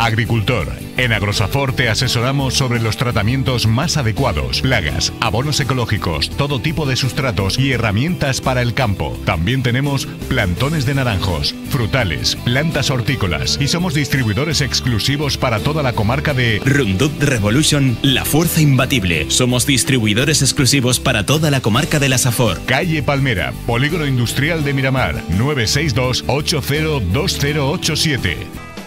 Agricultor. En Agrosafor te asesoramos sobre los tratamientos más adecuados, plagas, abonos ecológicos, todo tipo de sustratos y herramientas para el campo. También tenemos plantones de naranjos, frutales, plantas hortícolas y somos distribuidores exclusivos para toda la comarca de Rundut Revolution, la fuerza imbatible. Somos distribuidores exclusivos para toda la comarca de la Safor. Calle Palmera, Polígono Industrial de Miramar, 962 802087.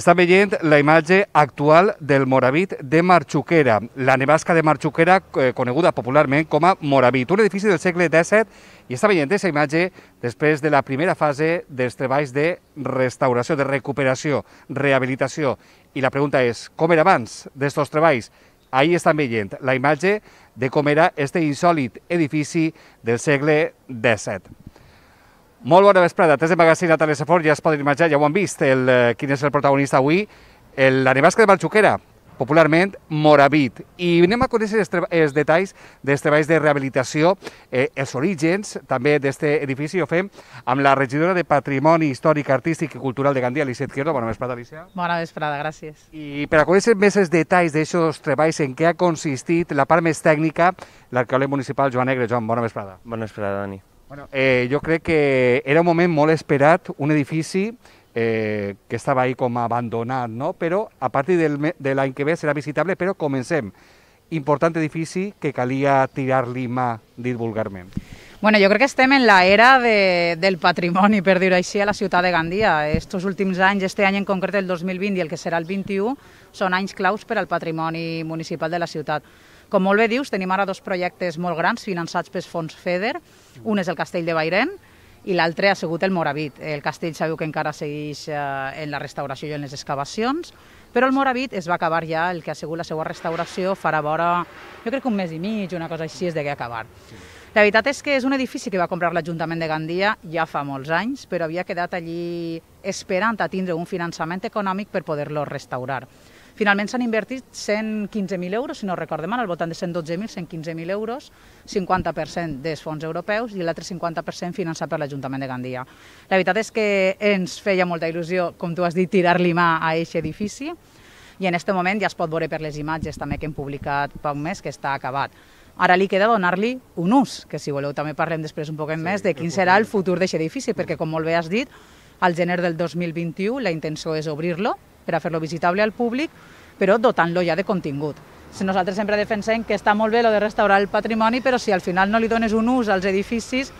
Està veient la imatge actual del Moravit de Marxuquera, la nevasca de Marxuquera, eh, coneguda popularment com a Moravit, un edifici del segle XVII, i està veient aquesta imatge després de la primera fase dels treballs de restauració, de recuperació, rehabilitació. I la pregunta és, com era abans d'aquests treballs? Ahí estan veient la imatge de com era este insòlid edifici del segle XVII. Molt bona vesprada. Des de Magazine a ja es poden imaginar, ja ho han vist, el, eh, quin és el protagonista avui, el, nevasca de Balxuquera, popularment Moravit. I anem a conèixer els, els detalls dels treballs de rehabilitació, eh, els orígens també d'aquest edifici. Ho fem amb la regidora de Patrimoni Històric, Artístic i Cultural de Gandia, Alicia Izquierdo. Bona vesprada, Alicia. Bona vesprada, gràcies. I per a conèixer més els detalls d'aquests treballs, en què ha consistit la part més tècnica, l'arqueòleg municipal Joan Negre. Joan, bona vesprada. Bona vesprada, Dani. Bueno, eh, jo crec que era un moment molt esperat, un edifici eh, que estava ahí com abandonat, no? però a partir del, de l'any que ve serà visitable, però comencem. Important edifici que calia tirar-li mà, dit vulgarment. Bueno, jo crec que estem en l'era de, del patrimoni, per dir-ho així, a la ciutat de Gandia. Estos últims anys, este any en concret, el 2020 i el que serà el 21, són anys claus per al patrimoni municipal de la ciutat. Com molt bé dius, tenim ara dos projectes molt grans finançats pels fons FEDER. Un és el Castell de Bairen i l'altre ha sigut el Moravit. El castell sabeu que encara segueix eh, en la restauració i en les excavacions, però el Moravit es va acabar ja, el que ha sigut la seva restauració farà vora, jo crec que un mes i mig, una cosa així, es degué acabar. La veritat és que és un edifici que va comprar l'Ajuntament de Gandia ja fa molts anys, però havia quedat allí esperant a tindre un finançament econòmic per poder-lo restaurar. Finalment s'han invertit 115.000 euros, si no recordo mal, al voltant de 112.000, 115.000 euros, 50% dels fons europeus i l'altre 50% finançat per l'Ajuntament de Gandia. La veritat és que ens feia molta il·lusió, com tu has dit, tirar-li mà a aquest edifici i en aquest moment ja es pot veure per les imatges també que hem publicat poc més que està acabat. Ara li queda donar-li un ús, que si voleu també parlem després un poquet sí, més de quin serà el futur d'aquest edifici, perquè com molt bé has dit, al gener del 2021 la intenció és obrir-lo, per a fer-lo visitable al públic, però dotant-lo ja de contingut. Nosaltres sempre defensem que està molt bé lo de restaurar el patrimoni, però si al final no li dones un ús als edificis,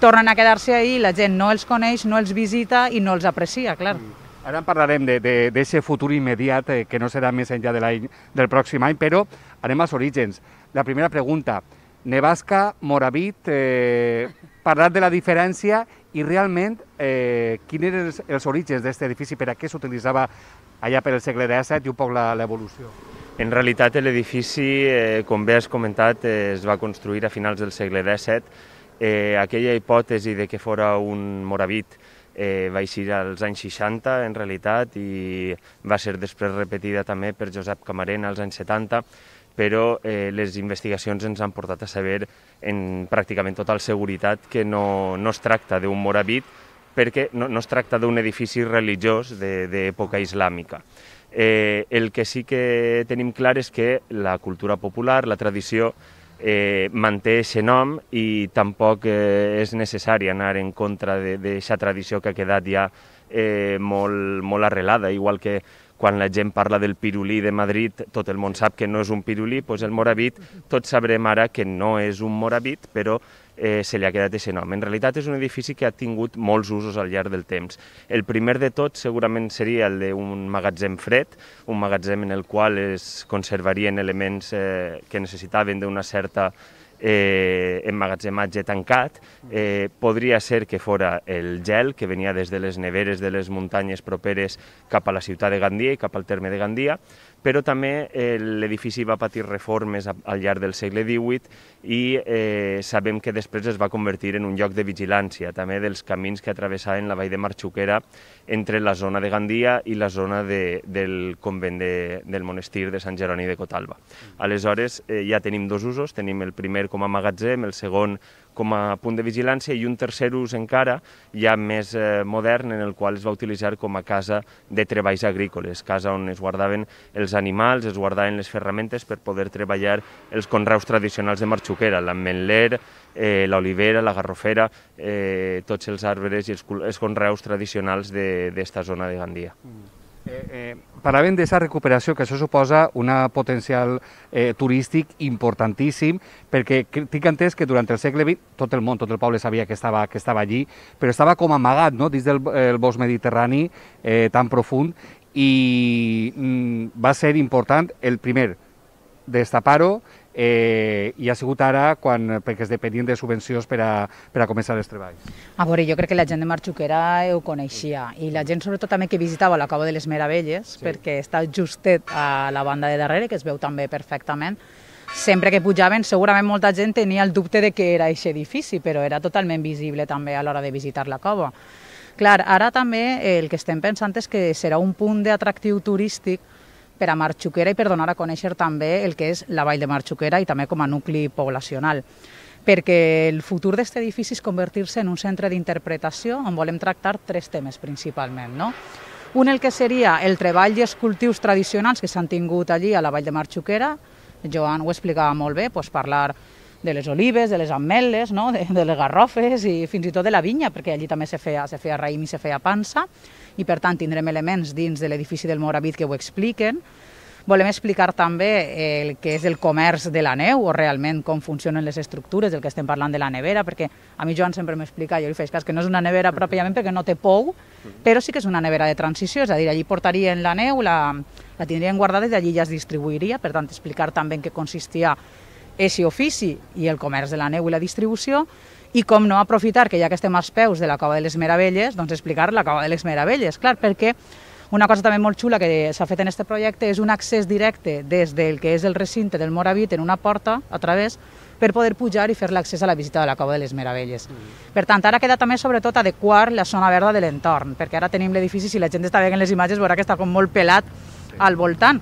tornen a quedar-se ahí, la gent no els coneix, no els visita i no els aprecia, clar. Mm. Ara en parlarem d'aquest futur immediat eh, que no serà més enllà de del pròxim any, però anem als orígens. La primera pregunta, Nevasca, Moravit, eh, parlat de la diferència i realment eh, quins eren els, els orígens d'aquest edifici, per a què s'utilitzava allà per el segle XVII i un poc l'evolució. En realitat l'edifici, eh, com bé has comentat, eh, es va construir a finals del segle XVII. Eh, aquella hipòtesi de que fora un morabit eh, va eixir als anys 60, en realitat, i va ser després repetida també per Josep Camarena als anys 70 però eh, les investigacions ens han portat a saber en pràcticament total seguretat que no, no es tracta d'un morabit perquè no, no es tracta d'un edifici religiós d'època islàmica. Eh, el que sí que tenim clar és que la cultura popular, la tradició, eh, manté aquest nom i tampoc eh, és necessari anar en contra d'aquesta tradició que ha quedat ja eh, molt, molt arrelada, igual que quan la gent parla del pirulí de Madrid, tot el món sap que no és un pirulí, doncs el morabit, tots sabrem ara que no és un morabit, però eh, se li ha quedat aquest nom. En realitat és un edifici que ha tingut molts usos al llarg del temps. El primer de tots segurament seria el d'un magatzem fred, un magatzem en el qual es conservarien elements eh, que necessitaven d'una certa eh, emmagatzematge tancat, mm. eh, podria ser que fora el gel que venia des de les neveres de les muntanyes properes cap a la ciutat de Gandia i cap al terme de Gandia, però també eh, l'edifici va patir reformes al llarg del segle XVIII i eh, sabem que després es va convertir en un lloc de vigilància també dels camins que travessaven la vall de Marxuquera entre la zona de Gandia i la zona de, del convent de, del monestir de Sant Jeroni de Cotalba. Mm. Aleshores eh, ja tenim dos usos, tenim el primer com a magatzem, el segon com a punt de vigilància i un tercer ús encara ja més eh, modern en el qual es va utilitzar com a casa de treballs agrícoles, casa on es guardaven els animals, es guardaven les ferramentes per poder treballar els conreus tradicionals de Marxuquera, l'ametler, eh, l'olivera, la garrofera, eh, tots els arbres i els, els conreus tradicionals d'esta zona de Gandia. Mm. Eh, eh, parlàvem d'aquesta recuperació, que això suposa un potencial eh, turístic importantíssim, perquè tinc entès que durant el segle XX tot el món, tot el poble sabia que estava, que estava allí, però estava com amagat no? dins del el bosc mediterrani eh, tan profund i mm, va ser important el primer destapar-ho eh, i ha sigut ara quan, perquè es depenien de subvencions per a, per a començar els treballs. A veure, jo crec que la gent de Marxuquera ho coneixia i la gent sobretot també que visitava la Cova de les Meravelles sí. perquè està justet a la banda de darrere, que es veu també perfectament, sempre que pujaven segurament molta gent tenia el dubte de que era aquest edifici, però era totalment visible també a l'hora de visitar la cova. Clar, ara també eh, el que estem pensant és que serà un punt d'atractiu turístic per a Marxuquera i per donar a conèixer també el que és la vall de Marxuquera i també com a nucli poblacional perquè el futur d'aquest edifici és convertir-se en un centre d'interpretació on volem tractar tres temes principalment. No? Un el que seria el treball i els cultius tradicionals que s'han tingut allí a la vall de Marxuquera, Joan ho explicava molt bé, doncs parlar de les olives, de les ametles, no? de, de les garrofes i fins i tot de la vinya, perquè allí també se feia, se feia raïm i se feia pansa, i per tant tindrem elements dins de l'edifici del Moravit que ho expliquen. Volem explicar també eh, el que és el comerç de la neu o realment com funcionen les estructures, el que estem parlant de la nevera, perquè a mi Joan sempre m'explica, jo li faig cas, que no és una nevera pròpiament perquè no té pou, però sí que és una nevera de transició, és a dir, allí portarien la neu, la, la tindrien guardada i d'allí ja es distribuiria, per tant explicar també en què consistia aquest ofici i el comerç de la neu i la distribució, i com no aprofitar que ja que estem als peus de la Cova de les Meravelles, doncs explicar la Cova de les Meravelles, clar, perquè una cosa també molt xula que s'ha fet en aquest projecte és un accés directe des del que és el recinte del Moravit en una porta a través per poder pujar i fer l'accés a la visita de la Cova de les Meravelles. Mm. Per tant, ara queda també sobretot adequar la zona verda de l'entorn, perquè ara tenim l'edifici, si la gent està veient les imatges veurà que està com molt pelat sí. al voltant.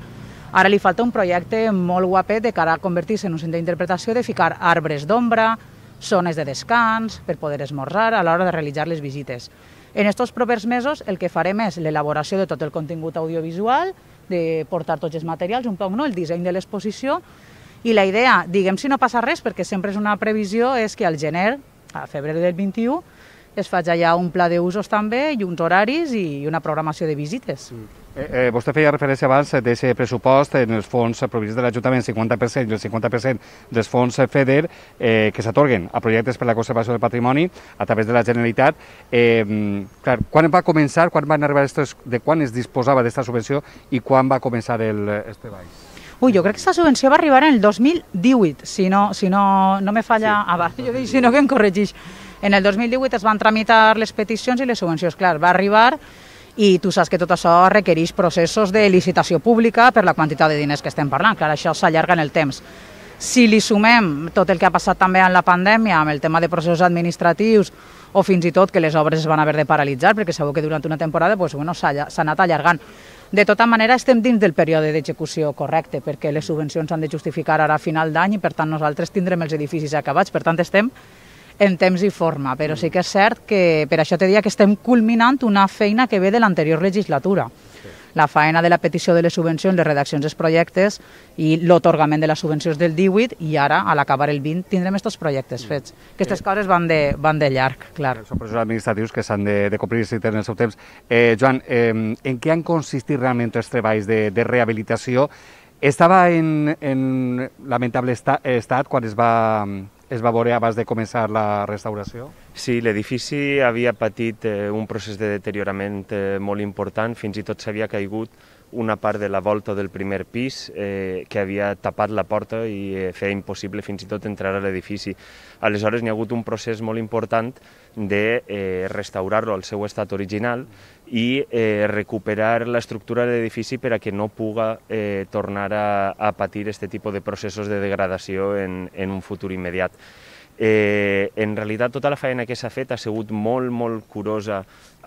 Ara li falta un projecte molt guapet de cara a convertir-se en un centre d'interpretació, de ficar arbres d'ombra, zones de descans, per poder esmorzar a l'hora de realitzar les visites. En aquests propers mesos el que farem és l'elaboració de tot el contingut audiovisual, de portar tots els materials, un poc no, el disseny de l'exposició, i la idea, diguem si no passa res, perquè sempre és una previsió, és que al gener, a febrer del 21, es faig allà un pla d'usos també i uns horaris i una programació de visites. Eh, eh, vostè feia referència abans d'aquest pressupost en els fons provisos de l'Ajuntament, 50% i el 50% dels fons FEDER eh, que s'atorguen a projectes per la conservació del patrimoni a través de la Generalitat. Eh, clar, quan va començar, quan van arribar estos, de quan es disposava d'aquesta subvenció i quan va començar el, este baix? Ui, jo crec que aquesta subvenció va arribar en el 2018, si no, si no, no me falla... Sí. Ah, va, jo dic, si no que em corregeix. En el 2018 es van tramitar les peticions i les subvencions, clar, va arribar i tu saps que tot això requereix processos de licitació pública per la quantitat de diners que estem parlant, clar, això s'allarga en el temps. Si li sumem tot el que ha passat també en la pandèmia, amb el tema de processos administratius, o fins i tot que les obres es van haver de paralitzar, perquè segur que durant una temporada pues, doncs, bueno, s'ha anat allargant. De tota manera, estem dins del període d'execució correcte, perquè les subvencions han de justificar ara a final d'any i, per tant, nosaltres tindrem els edificis acabats. Per tant, estem en temps i forma, però sí mm. que és cert que per això te dia que estem culminant una feina que ve de l'anterior legislatura la feina de la petició de les subvencions, les redaccions dels projectes i l'otorgament de les subvencions del 18 i ara, a l'acabar el 20, tindrem aquests projectes mm. fets. Aquestes coses van de, van de llarg, clar. Són processos administratius que s'han de, de complir si tenen el seu temps. Eh, Joan, eh, en què han consistit realment els treballs de, de rehabilitació? Estava en, en lamentable esta, estat quan es va es va veure abans de començar la restauració? Sí, l'edifici havia patit eh, un procés de deteriorament eh, molt important, fins i tot s'havia caigut una part de la volta del primer pis eh, que havia tapat la porta i eh, feia impossible fins i tot entrar a l'edifici. Aleshores hi ha hagut un procés molt important de eh, restaurar-lo al seu estat original i eh, recuperar l'estructura de l'edifici per a que no puga eh, tornar a, a patir aquest tipus de processos de degradació en, en un futur immediat. Eh, en realitat, tota la feina que s'ha fet ha sigut molt, molt curosa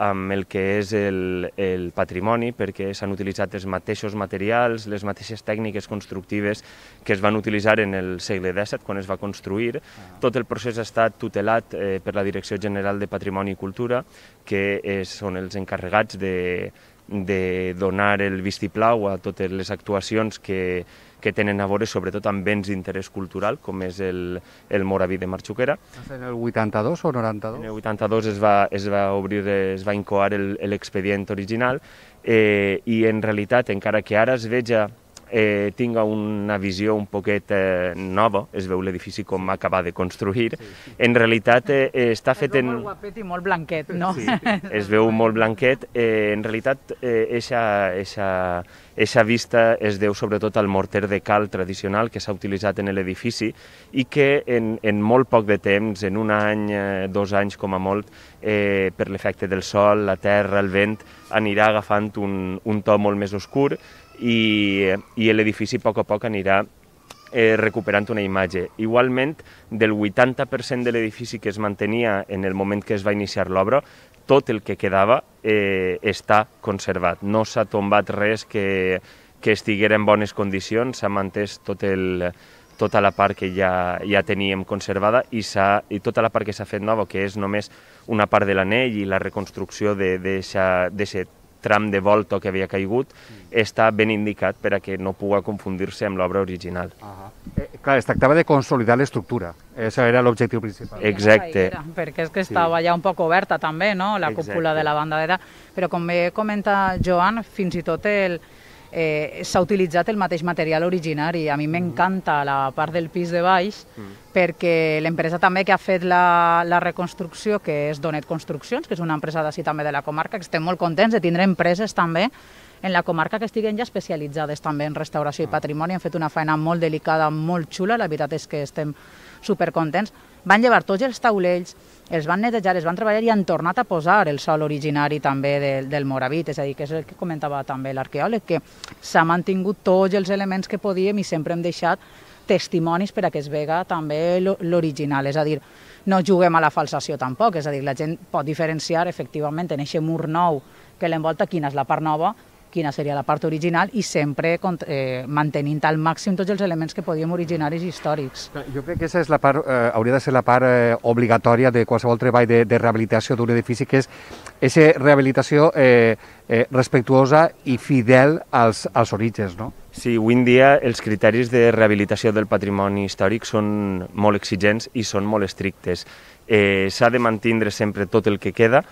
amb el que és el, el patrimoni, perquè s'han utilitzat els mateixos materials, les mateixes tècniques constructives que es van utilitzar en el segle XVII, quan es va construir. Ah. Tot el procés ha estat tutelat eh, per la Direcció General de Patrimoni i Cultura, que és, són els encarregats de, de donar el vistiplau a totes les actuacions que, que tenen a veure sobretot amb béns d'interès cultural, com és el, el Moraví de Marxuquera. En el 82 o 92? En el 82 es va, es va obrir, es va incoar l'expedient original eh, i en realitat, encara que ara es veja eh, tinga una visió un poquet eh, nova, es veu l'edifici com acaba de construir. Sí. En realitat eh, eh està fet en... molt guapet i molt blanquet, no? Sí. Es veu molt blanquet. Eh, en realitat, eh, eixa, eixa, eixa vista es deu sobretot al morter de cal tradicional que s'ha utilitzat en l'edifici i que en, en molt poc de temps, en un any, eh, dos anys com a molt, eh, per l'efecte del sol, la terra, el vent, anirà agafant un, un to molt més oscur, i, i l'edifici a poc a poc anirà eh, recuperant una imatge. Igualment, del 80% de l'edifici que es mantenia en el moment que es va iniciar l'obra, tot el que quedava eh, està conservat. No s'ha tombat res que, que estiguera en bones condicions, s'ha mantès tot el, tota la part que ja, ja teníem conservada i, i tota la part que s'ha fet nova, que és només una part de l'anell i la reconstrucció d'aquest tram de volta que havia caigut mm. està ben indicat per a que no pugui confundir-se amb l'obra original. Ah eh, clar, es tractava de consolidar l'estructura, això era l'objectiu principal. Exacte. Era, perquè és que estava sí. ja un poc oberta també, no?, la Exacte. cúpula de la banda d'edat. però com bé comenta Joan, fins i tot el, eh, s'ha utilitzat el mateix material originari. A mi m'encanta mm. la part del pis de baix mm. perquè l'empresa també que ha fet la, la reconstrucció, que és Donet Construccions, que és una empresa d'ací també de la comarca, que estem molt contents de tindre empreses també en la comarca que estiguen ja especialitzades també en restauració i patrimoni. Han fet una feina molt delicada, molt xula, la veritat és que estem supercontents. Van llevar tots els taulells, els van netejar, els van treballar i han tornat a posar el sol originari també del, del Moravit, és a dir, que és el que comentava també l'arqueòleg, que s'ha mantingut tots els elements que podíem i sempre hem deixat testimonis per a que es vega també l'original, és a dir, no juguem a la falsació tampoc, és a dir, la gent pot diferenciar efectivament en aquest mur nou que l'envolta quina és la part nova quina seria la part original i sempre eh, mantenint al màxim tots els elements que podíem originaris històrics. Jo crec que aquesta és la part, eh, hauria de ser la part eh, obligatòria de qualsevol treball de, de rehabilitació d'un edifici, que és aquesta rehabilitació eh, eh, respectuosa i fidel als, als orígens, no? Sí, avui en dia els criteris de rehabilitació del patrimoni històric són molt exigents i són molt estrictes eh, s'ha de mantindre sempre tot el que queda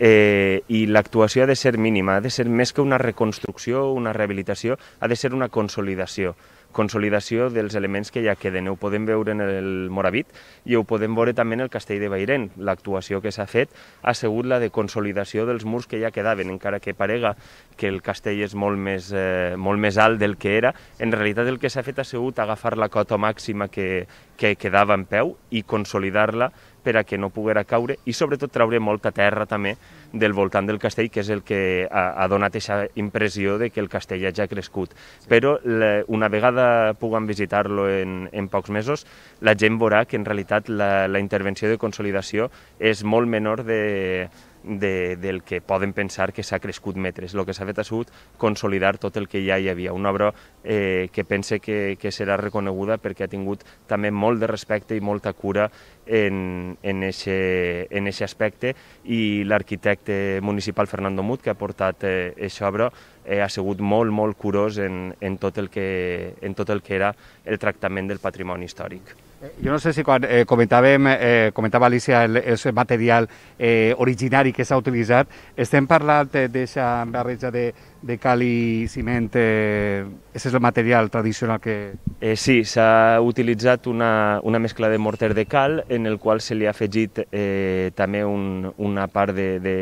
eh, i l'actuació ha de ser mínima, ha de ser més que una reconstrucció, una rehabilitació, ha de ser una consolidació consolidació dels elements que ja queden. Ho podem veure en el Moravit i ho podem veure també en el Castell de Bairent. L'actuació que s'ha fet ha sigut la de consolidació dels murs que ja quedaven, encara que parega que el castell és molt més, eh, molt més alt del que era. En realitat el que s'ha fet ha sigut agafar la cota màxima que, que quedava en peu i consolidar-la per a que no poguera caure i sobretot traure molta terra també del voltant del castell, que és el que ha, ha donat aquesta impressió de que el castell ja ha crescut. Sí. Però la, una vegada puguem visitar-lo en, en pocs mesos, la gent veurà que en realitat la, la intervenció de consolidació és molt menor de, de, del que poden pensar que s'ha crescut metres. El que s'ha fet ha sigut consolidar tot el que ja hi havia. Una obra eh, que pense que, que serà reconeguda perquè ha tingut també molt de respecte i molta cura en, en, ese, en ese aspecte i l'arquitecte municipal Fernando Mut, que ha portat eh, aquesta obra, eh, ha sigut molt, molt curós en, en, tot el que, en tot el que era el tractament del patrimoni històric. Eh, jo no sé si quan eh, comentàvem, eh, comentava Alicia el, el material eh, originari que s'ha utilitzat, estem parlant d'aquesta barreja de, de cal i ciment, eh, és el material tradicional que... Eh, sí, s'ha utilitzat una, una mescla de morter de cal en el qual se li ha afegit eh, també un, una part de, de,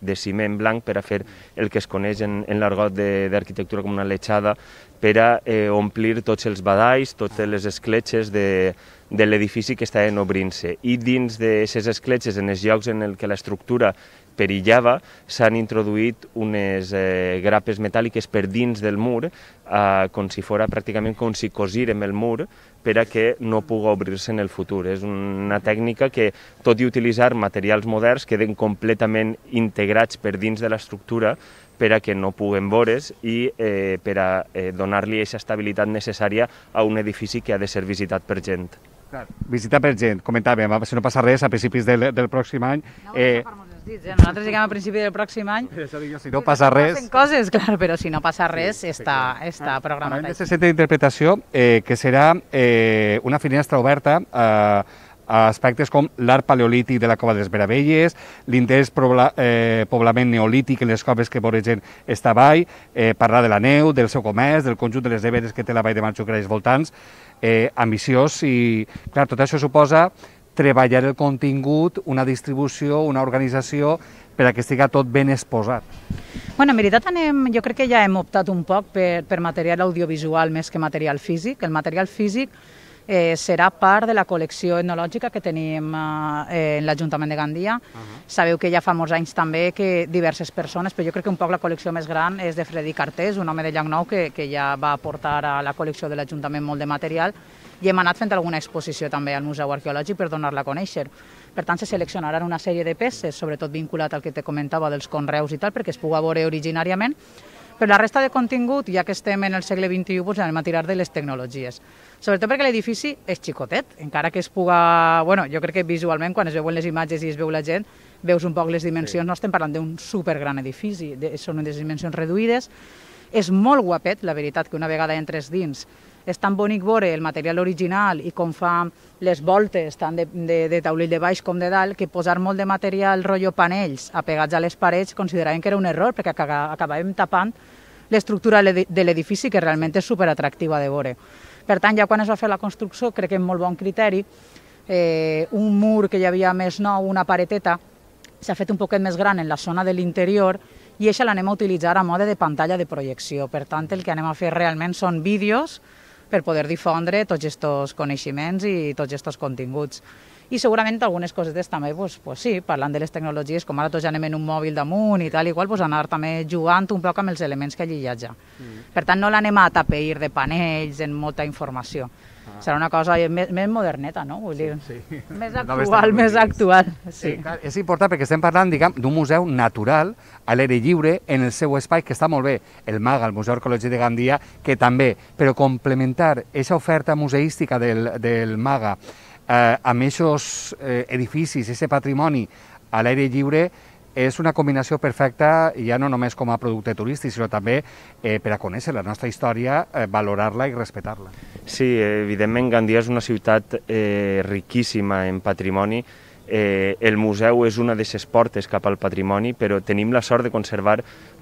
de ciment blanc per a fer el que es coneix en, en l'argot d'arquitectura com una letxada, per a eh, omplir tots els badalls, totes les escletxes de, de l'edifici que estaven obrint-se. I dins d'aquestes escletxes, en els llocs en el que l'estructura perillava, s'han introduït unes eh, grapes metàl·liques per dins del mur, eh, com si fora pràcticament com si cosírem el mur per a que no pugui obrir-se en el futur. És una tècnica que, tot i utilitzar materials moderns, queden completament integrats per dins de l'estructura per a que no puguen vores i eh, per a eh, donar-li aquesta estabilitat necessària a un edifici que ha de ser visitat per gent. Clar, visitar per gent, comentàvem, si no passa res, a principis del, del pròxim any... No, eh... No dits, eh? Nosaltres diguem a principi del pròxim any... si no passa res... coses, clar, però si no passa res, sí, està, sí, està programat. Ara, en aquest centre d'interpretació, eh, que serà eh, una finestra oberta eh, aspectes com l'art paleolític de la cova de les Veravelles, l'interès eh, poblament neolític en les coves que voregen esta vall, eh, parlar de la neu, del seu comerç, del conjunt de les deberes que té la vall de Manxucra i els voltants, eh, ambiciós i, clar, tot això suposa treballar el contingut, una distribució, una organització, per a que estiga tot ben exposat. Bueno, en veritat anem, jo crec que ja hem optat un poc per, per material audiovisual més que material físic. El material físic eh, serà part de la col·lecció etnològica que tenim eh, en l'Ajuntament de Gandia. Uh -huh. Sabeu que ja fa molts anys també que diverses persones, però jo crec que un poc la col·lecció més gran és de Freddy Cartés, un home de Llagnou que, que ja va aportar a la col·lecció de l'Ajuntament molt de material i hem anat fent alguna exposició també al Museu Arqueològic per donar-la a conèixer. Per tant, se seleccionaran una sèrie de peces, sobretot vinculat al que te comentava dels conreus i tal, perquè es puga veure originàriament, però la resta de contingut, ja que estem en el segle XXI, doncs anem a tirar de les tecnologies. Sobretot perquè l'edifici és xicotet, encara que es puga... Bueno, jo crec que visualment, quan es veuen les imatges i es veu la gent, veus un poc les dimensions, sí. no estem parlant d'un supergran edifici, de, són unes dimensions reduïdes, és molt guapet, la veritat, que una vegada entres dins és tan bonic veure el material original i com fa les voltes tant de, de, de taulell de baix com de dalt, que posar molt de material rotllo panells apegats a les parets consideràvem que era un error perquè acabàvem tapant l'estructura de l'edifici que realment és superatractiva de veure. Per tant, ja quan es va fer la construcció, crec que amb molt bon criteri, eh, un mur que hi havia més nou, una pareteta, s'ha fet un poquet més gran en la zona de l'interior i això l'anem a utilitzar a mode de pantalla de projecció. Per tant, el que anem a fer realment són vídeos per poder difondre tots aquests coneixements i tots aquests continguts. I segurament algunes cosetes també, pues, pues sí, parlant de les tecnologies, com ara tots ja anem en un mòbil damunt i tal i qual, pues anar també jugant un poc amb els elements que allí hi ha ja. Mm. Per tant, no l'anem a tapeir de panells, en molta informació. Ah. Serà una cosa més, més moderneta, no? Vull dir, sí, sí. més actual, més actual. Sí. Eh, clar, és important perquè estem parlant d'un museu natural, a l'aire lliure, en el seu espai, que està molt bé, el MAG, el Museu Arqueològic de Gandia, que també, però complementar aquesta oferta museística del, del MAGA eh, amb aquests eh, edificis, aquest patrimoni a l'aire lliure, és una combinació perfecta ja no només com a producte turístic, sinó també eh, per a conèixer la nostra història, eh, valorar-la i respetar-la. Sí, evidentment Gandia és una ciutat eh, riquíssima en patrimoni, Eh, el museu és una de les portes cap al patrimoni, però tenim la sort de conservar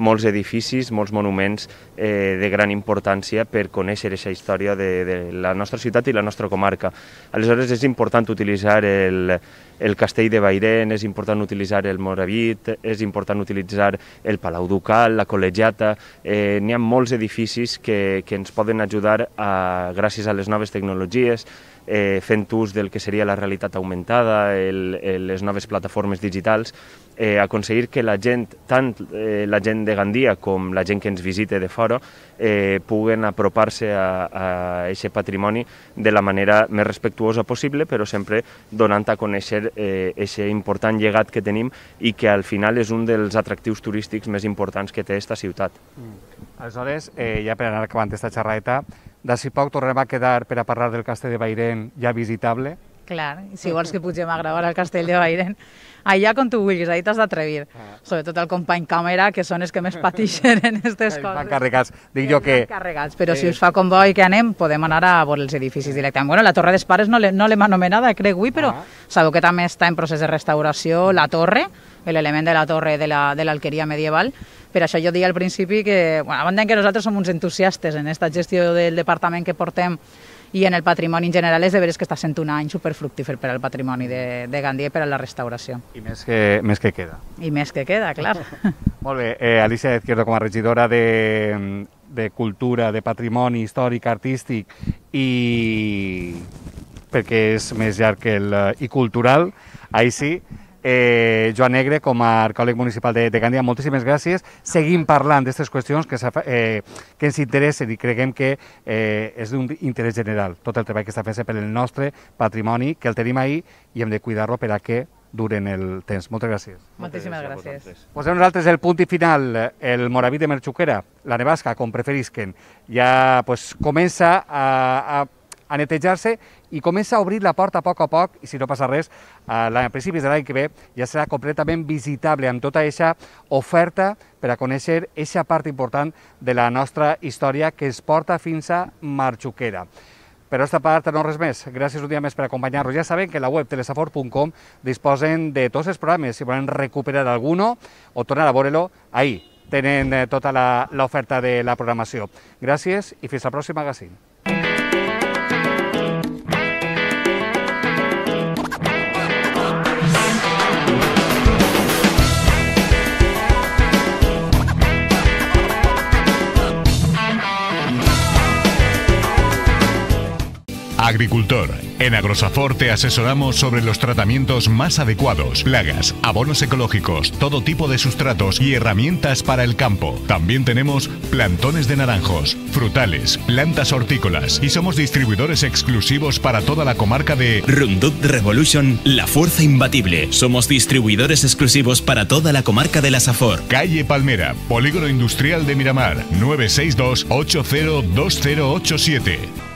molts edificis, molts monuments eh, de gran importància per conèixer aquesta història de, de la nostra ciutat i la nostra comarca. Aleshores és important utilitzar el, el castell de Bairén, és important utilitzar el Moravit, és important utilitzar el Palau Ducal, la Col·legiata, eh, n'hi ha molts edificis que, que ens poden ajudar a, eh, gràcies a les noves tecnologies, eh, fent ús del que seria la realitat augmentada, el, el, les noves plataformes digitals, eh, aconseguir que la gent, tant eh, la gent de Gandia com la gent que ens visite de fora, eh, puguen apropar-se a, a aquest patrimoni de la manera més respectuosa possible, però sempre donant a conèixer aquest eh, important llegat que tenim i que al final és un dels atractius turístics més importants que té aquesta ciutat. Mm. Aleshores, eh, ja per anar acabant aquesta xerraeta, D'ací poc tornarem a quedar per a parlar del castell de Bairén ja visitable. Clar, si vols que pugem a gravar al castell de Bairén, allà com tu vulguis, ahir t'has d'atrevir. Ah. Sobretot el company càmera, que són els que més pateixen en aquestes coses. Van carregats, dic jo que... carregats, però eh... si us fa i que anem, podem anar a veure els edificis eh. directament. Bueno, la Torre dels Pares no l'hem no anomenada, crec, avui, però ah. sabeu que també està en procés de restauració la torre, l'element de la torre de l'alqueria la, de medieval, per això jo deia al principi que, bueno, a banda que nosaltres som uns entusiastes en aquesta gestió del departament que portem i en el patrimoni en general és de veres que està sent un any superfructífer per al patrimoni de, de Gandia i per a la restauració. I més que, més que queda. I més que queda, clar. Molt bé, eh, Alicia Izquierdo com a regidora de, de Cultura, de Patrimoni Històric, Artístic i perquè és més llarg que el eh, i cultural, ahí sí, eh, Joan Negre, com a arqueòleg municipal de, de Gandia. Moltíssimes gràcies. Seguim parlant d'aquestes qüestions que, eh, que ens interessen i creguem que eh, és d'un interès general tot el treball que està fent per el nostre patrimoni, que el tenim ahir i hem de cuidar-lo per a que duren el temps. Moltes gràcies. Moltíssimes gràcies. Posem nosaltres el punt i final, el Moravit de Merxuquera, la nevasca, com preferisquen. Ja pues, comença a, a a netejar-se i comença a obrir la porta a poc a poc i si no passa res, a principis de l'any que ve ja serà completament visitable amb tota aquesta oferta per a conèixer aquesta part important de la nostra història que es porta fins a Marxuquera. Per aquesta part no res més. Gràcies un dia més per acompanyar-nos. Ja saben que la web telesafor.com disposen de tots els programes. Si volen recuperar algun o tornar a veure-lo, ahí tenen eh, tota l'oferta de la programació. Gràcies i fins la pròxima, Gassin. Agricultor. En Agrosafor te asesoramos sobre los tratamientos más adecuados, plagas, abonos ecológicos, todo tipo de sustratos y herramientas para el campo. También tenemos plantones de naranjos, frutales, plantas hortícolas y somos distribuidores exclusivos para toda la comarca de Rundut Revolution, la fuerza imbatible. Somos distribuidores exclusivos para toda la comarca de la Safor. Calle Palmera, Polígono Industrial de Miramar, 962 802087.